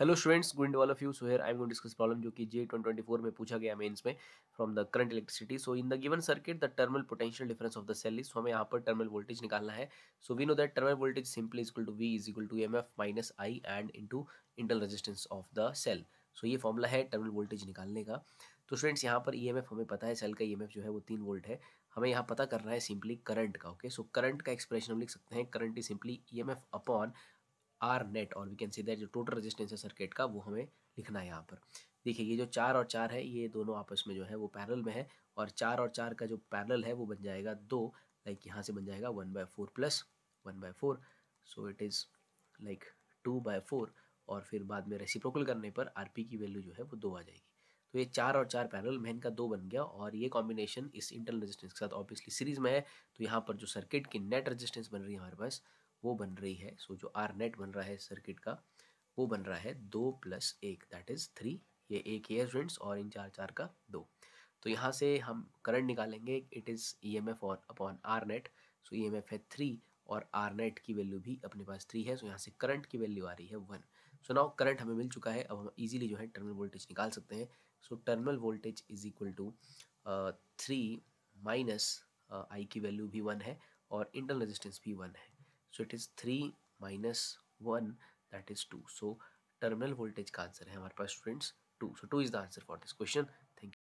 hello students good wall of you so here I am going discuss problem जो कि जे twenty four में पूछा गया मेंस में from the current electricity so in the given circuit the terminal potential difference of the cell is so हमें यहाँ पर terminal voltage निकालना है so we know that terminal voltage simply is equal to V is equal to M F minus I and into internal resistance of the cell so ये formula है टर्मल voltage निकालने का तो स्टूडेंट्स यहाँ पर ई e हमें पता है सेल का ई e जो है वो तीन वोल्ट है हमें यहाँ पता करना है सिंपली करंट का ओके सो करंट का एक्सप्रेशन हम लिख सकते हैं current is simply E upon R net और वी कैन सी दैट जो टोटल रेजिस्टेंस है सर्किट का वो हमें लिखना है यहाँ पर देखिए ये जो चार और चार है ये दोनों आपस में जो है वो पैरल में है और चार और चार का जो पैरल है वो बन जाएगा दो लाइक यहाँ से बन जाएगा one by four plus one by four so it is like two by four और फिर बाद में रेसिप्रोकल करने पर आर की वैल्यू जो है वो दो आ जाएगी तो ये चार और चार पैरल में इनका दो बन गया और ये कॉम्बिनेशन इस इंटरनल रजिस्टेंस के साथ ऑब्वियसली सीरीज में है तो यहाँ पर जो सर्किट की नेट रजिस्टेंस बन रही है हमारे पास वो बन रही है सो so जो आर नेट बन रहा है सर्किट का वो बन रहा है दो प्लस एक दैट इज़ थ्री ये एक ही है स्टूडेंट्स और इन चार चार का दो तो यहाँ से हम करंट निकालेंगे it is E M F और upon R net so E M F है थ्री और आर नेट की वैल्यू भी अपने पास थ्री है सो so यहाँ से करंट की वैल्यू आ रही है वन सो नाउ करंट हमें मिल चुका है अब हम इजीली जो है टर्मिनल वोल्टेज निकाल सकते हैं so terminal voltage is equal to three minus I की वैल्यू भी वन है और इंटरनल रेजिस्टेंस भी वन है so it is three minus one that is two so terminal voltage का आंसर है हमारे पास students two so two is the answer for this question thank you